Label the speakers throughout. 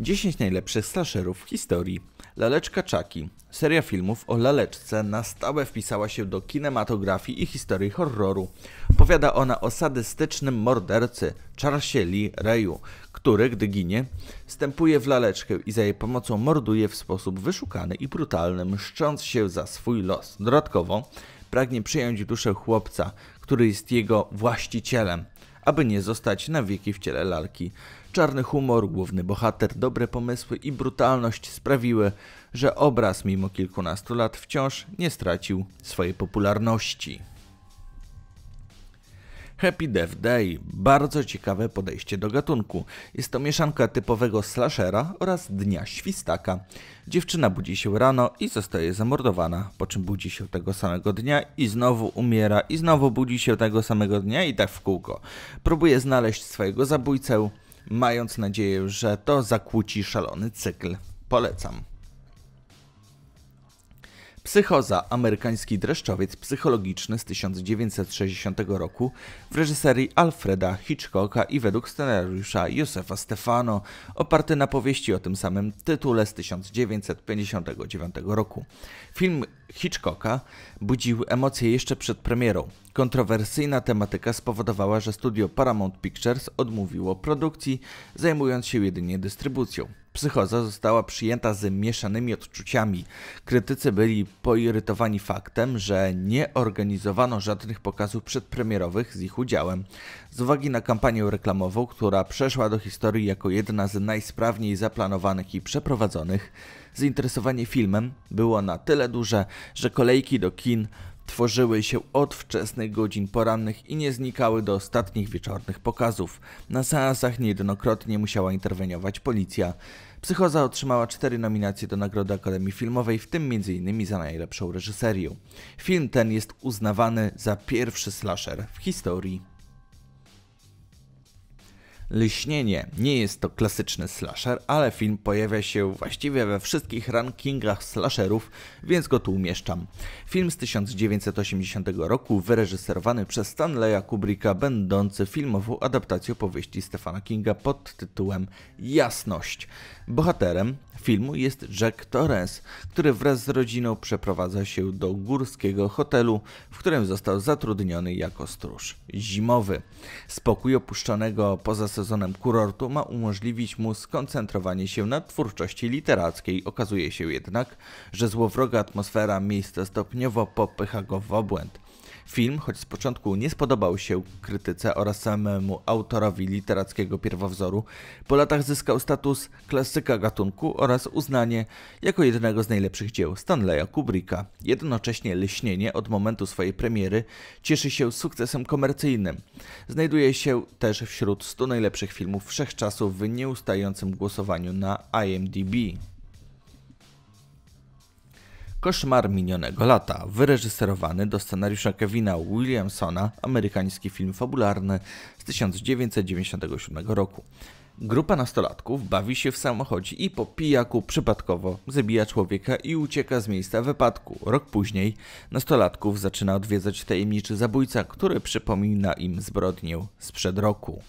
Speaker 1: 10 najlepszych slasherów w historii. Laleczka Chucky. Seria filmów o laleczce na stałe wpisała się do kinematografii i historii horroru. Powiada ona o sadystycznym mordercy Charlesie Lee Rayu, który, gdy ginie, wstępuje w laleczkę i za jej pomocą morduje w sposób wyszukany i brutalny, mszcząc się za swój los. Dodatkowo pragnie przyjąć duszę chłopca, który jest jego właścicielem aby nie zostać na wieki w ciele lalki. Czarny humor, główny bohater, dobre pomysły i brutalność sprawiły, że obraz mimo kilkunastu lat wciąż nie stracił swojej popularności. Happy Death Day. Bardzo ciekawe podejście do gatunku. Jest to mieszanka typowego slashera oraz dnia świstaka. Dziewczyna budzi się rano i zostaje zamordowana, po czym budzi się tego samego dnia i znowu umiera i znowu budzi się tego samego dnia i tak w kółko. Próbuje znaleźć swojego zabójcę, mając nadzieję, że to zakłóci szalony cykl. Polecam. Psychoza, amerykański dreszczowiec psychologiczny z 1960 roku w reżyserii Alfreda Hitchcocka i według scenariusza Józefa Stefano, oparty na powieści o tym samym tytule z 1959 roku. Film Hitchcocka budził emocje jeszcze przed premierą. Kontrowersyjna tematyka spowodowała, że studio Paramount Pictures odmówiło produkcji, zajmując się jedynie dystrybucją. Psychoza została przyjęta z mieszanymi odczuciami. Krytycy byli poirytowani faktem, że nie organizowano żadnych pokazów przedpremierowych z ich udziałem. Z uwagi na kampanię reklamową, która przeszła do historii jako jedna z najsprawniej zaplanowanych i przeprowadzonych, zainteresowanie filmem było na tyle duże, że kolejki do kin tworzyły się od wczesnych godzin porannych i nie znikały do ostatnich wieczornych pokazów. Na seansach niejednokrotnie musiała interweniować policja. Psychoza otrzymała cztery nominacje do Nagrody Akademii Filmowej, w tym m.in. za najlepszą reżyserię. Film ten jest uznawany za pierwszy slasher w historii. Lśnienie nie jest to klasyczny slasher, ale film pojawia się właściwie we wszystkich rankingach slasherów, więc go tu umieszczam. Film z 1980 roku, wyreżyserowany przez Stanleya Kubricka, będący filmową adaptacją powieści Stefana Kinga pod tytułem Jasność. Bohaterem filmu jest Jack Torres, który wraz z rodziną przeprowadza się do górskiego hotelu, w którym został zatrudniony jako stróż zimowy. Spokój opuszczonego poza sezonem kurortu ma umożliwić mu skoncentrowanie się na twórczości literackiej. Okazuje się jednak, że złowroga atmosfera miejsca stopniowo popycha go w obłęd. Film, choć z początku nie spodobał się krytyce oraz samemu autorowi literackiego pierwowzoru, po latach zyskał status klasyka gatunku oraz uznanie jako jednego z najlepszych dzieł Stanleya Kubricka. Jednocześnie lśnienie od momentu swojej premiery cieszy się sukcesem komercyjnym. Znajduje się też wśród 100 najlepszych filmów wszechczasów w nieustającym głosowaniu na IMDb. Koszmar minionego lata, wyreżyserowany do scenariusza Kevina Williamsona, amerykański film fabularny z 1997 roku. Grupa nastolatków bawi się w samochodzie i po pijaku przypadkowo zabija człowieka i ucieka z miejsca wypadku. Rok później nastolatków zaczyna odwiedzać tajemniczy zabójca, który przypomina im zbrodnię sprzed roku.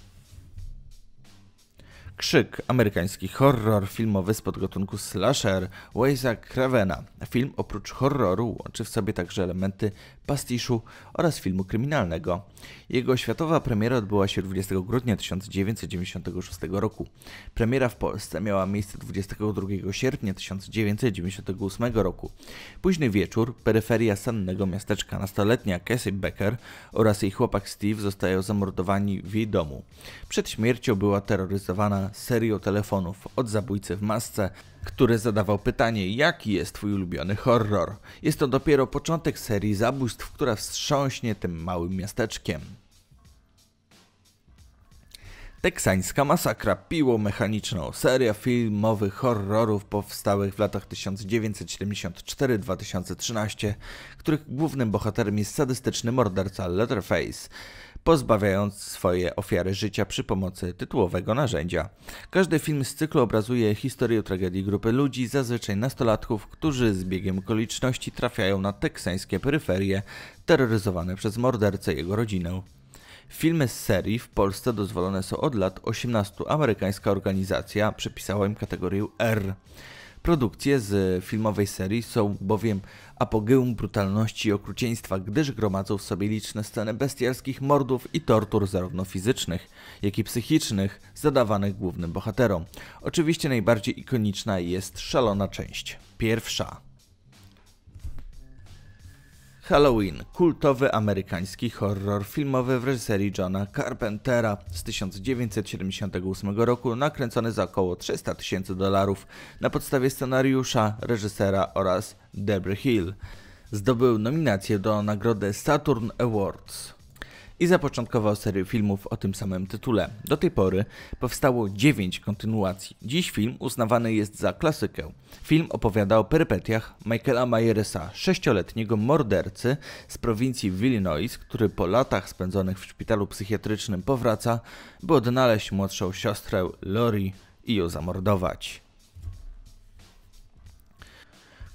Speaker 1: Krzyk, amerykański horror filmowy z podgotunku slasher Wayza Cravena. Film oprócz horroru łączy w sobie także elementy pastiszu oraz filmu kryminalnego. Jego światowa premiera odbyła się 20 grudnia 1996 roku. Premiera w Polsce miała miejsce 22 sierpnia 1998 roku. Późny wieczór, peryferia sennego miasteczka nastoletnia Cassie Becker oraz jej chłopak Steve zostają zamordowani w jej domu. Przed śmiercią była terroryzowana serio telefonów od zabójcy w masce, który zadawał pytanie, jaki jest twój ulubiony horror. Jest to dopiero początek serii zabójstw, która wstrząśnie tym małym miasteczkiem. Teksańska masakra piłą mechaniczną, seria filmowych horrorów powstałych w latach 1974-2013, których głównym bohaterem jest sadystyczny morderca Letterface pozbawiając swoje ofiary życia przy pomocy tytułowego narzędzia. Każdy film z cyklu obrazuje historię tragedii grupy ludzi, zazwyczaj nastolatków, którzy z biegiem okoliczności trafiają na teksańskie peryferie, terroryzowane przez mordercę jego rodzinę. Filmy z serii w Polsce dozwolone są od lat 18. Amerykańska organizacja przypisała im kategorię R. Produkcje z filmowej serii są bowiem apogeum brutalności i okrucieństwa, gdyż gromadzą w sobie liczne sceny bestialskich mordów i tortur zarówno fizycznych, jak i psychicznych zadawanych głównym bohaterom. Oczywiście najbardziej ikoniczna jest szalona część. Pierwsza. Halloween, kultowy amerykański horror filmowy w reżyserii Johna Carpentera z 1978 roku, nakręcony za około 300 tysięcy dolarów na podstawie scenariusza, reżysera oraz Deborah Hill. Zdobył nominację do nagrody Saturn Awards i zapoczątkował serię filmów o tym samym tytule. Do tej pory powstało 9 kontynuacji. Dziś film uznawany jest za klasykę. Film opowiada o perypetiach Michaela Myersa, sześcioletniego mordercy z prowincji Illinois, który po latach spędzonych w szpitalu psychiatrycznym powraca, by odnaleźć młodszą siostrę Lori i ją zamordować.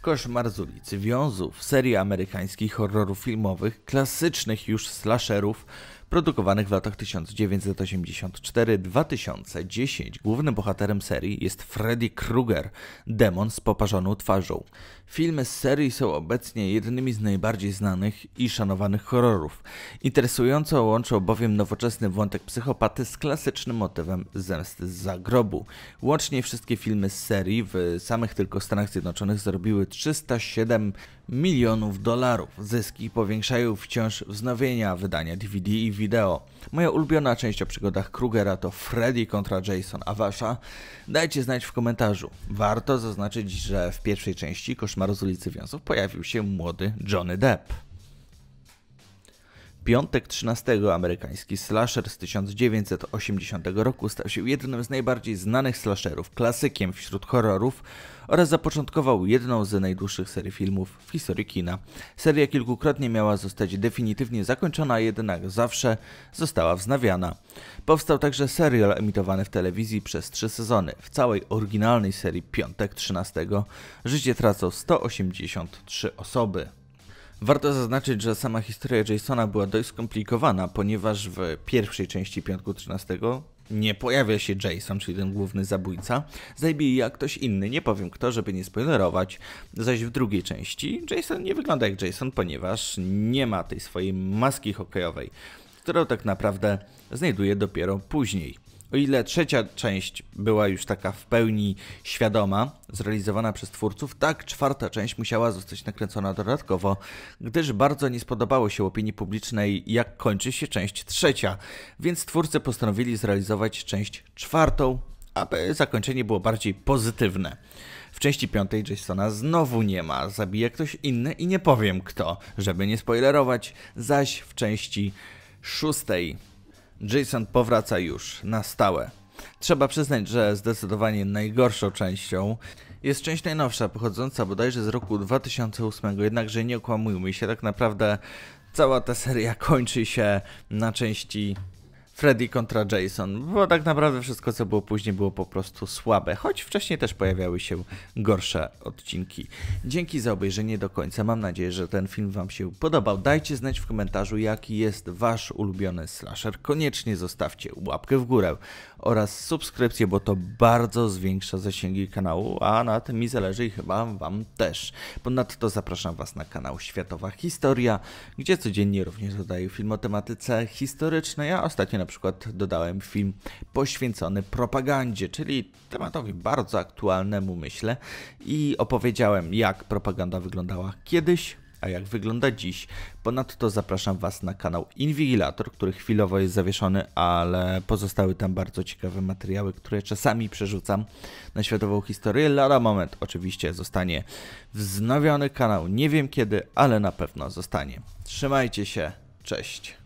Speaker 1: Koszmar z ulicy Wiązów, serii amerykańskich horrorów filmowych, klasycznych już slasherów, produkowanych w latach 1984-2010. Głównym bohaterem serii jest Freddy Krueger, demon z poparzoną twarzą. Filmy z serii są obecnie jednymi z najbardziej znanych i szanowanych horrorów. Interesująco łączą bowiem nowoczesny wątek psychopaty z klasycznym motywem zemsty z zagrobu. Łącznie wszystkie filmy z serii w samych tylko Stanach Zjednoczonych zrobiły 307 milionów dolarów. Zyski powiększają wciąż wznowienia wydania DVD i wideo. Moja ulubiona część o przygodach Krugera to Freddy kontra Jason, a wasza? Dajcie znać w komentarzu. Warto zaznaczyć, że w pierwszej części Koszmaru z ulicy Wiązów pojawił się młody Johnny Depp. Piątek 13 amerykański slasher z 1980 roku stał się jednym z najbardziej znanych slasherów, klasykiem wśród horrorów oraz zapoczątkował jedną z najdłuższych serii filmów w historii kina. Seria kilkukrotnie miała zostać definitywnie zakończona, jednak zawsze została wznawiana. Powstał także serial emitowany w telewizji przez trzy sezony. W całej oryginalnej serii Piątek 13 życie tracą 183 osoby. Warto zaznaczyć, że sama historia Jasona była dość skomplikowana, ponieważ w pierwszej części Piątku 13 nie pojawia się Jason, czyli ten główny zabójca, zabije jak ktoś inny, nie powiem kto, żeby nie spoilerować, zaś w drugiej części Jason nie wygląda jak Jason, ponieważ nie ma tej swojej maski hokejowej, którą tak naprawdę znajduje dopiero później. O ile trzecia część była już taka w pełni świadoma, zrealizowana przez twórców, tak czwarta część musiała zostać nakręcona dodatkowo, gdyż bardzo nie spodobało się opinii publicznej, jak kończy się część trzecia, więc twórcy postanowili zrealizować część czwartą, aby zakończenie było bardziej pozytywne. W części piątej Jasona znowu nie ma, zabija ktoś inny i nie powiem kto, żeby nie spoilerować, zaś w części szóstej Jason powraca już na stałe. Trzeba przyznać, że zdecydowanie najgorszą częścią jest część najnowsza, pochodząca bodajże z roku 2008, jednakże nie okłamujmy się, tak naprawdę cała ta seria kończy się na części Freddy kontra Jason, bo tak naprawdę wszystko, co było później, było po prostu słabe, choć wcześniej też pojawiały się gorsze odcinki. Dzięki za obejrzenie do końca. Mam nadzieję, że ten film Wam się podobał. Dajcie znać w komentarzu, jaki jest Wasz ulubiony slasher. Koniecznie zostawcie łapkę w górę oraz subskrypcję, bo to bardzo zwiększa zasięgi kanału, a na tym mi zależy i chyba Wam też. Ponadto zapraszam Was na kanał Światowa Historia, gdzie codziennie również dodaję film o tematyce historycznej, a ostatnio na przykład dodałem film poświęcony propagandzie, czyli tematowi bardzo aktualnemu myślę i opowiedziałem jak propaganda wyglądała kiedyś, a jak wygląda dziś. Ponadto zapraszam Was na kanał Inwigilator, który chwilowo jest zawieszony, ale pozostały tam bardzo ciekawe materiały, które czasami przerzucam na światową historię. Lada moment oczywiście zostanie wznowiony kanał, nie wiem kiedy, ale na pewno zostanie. Trzymajcie się, cześć!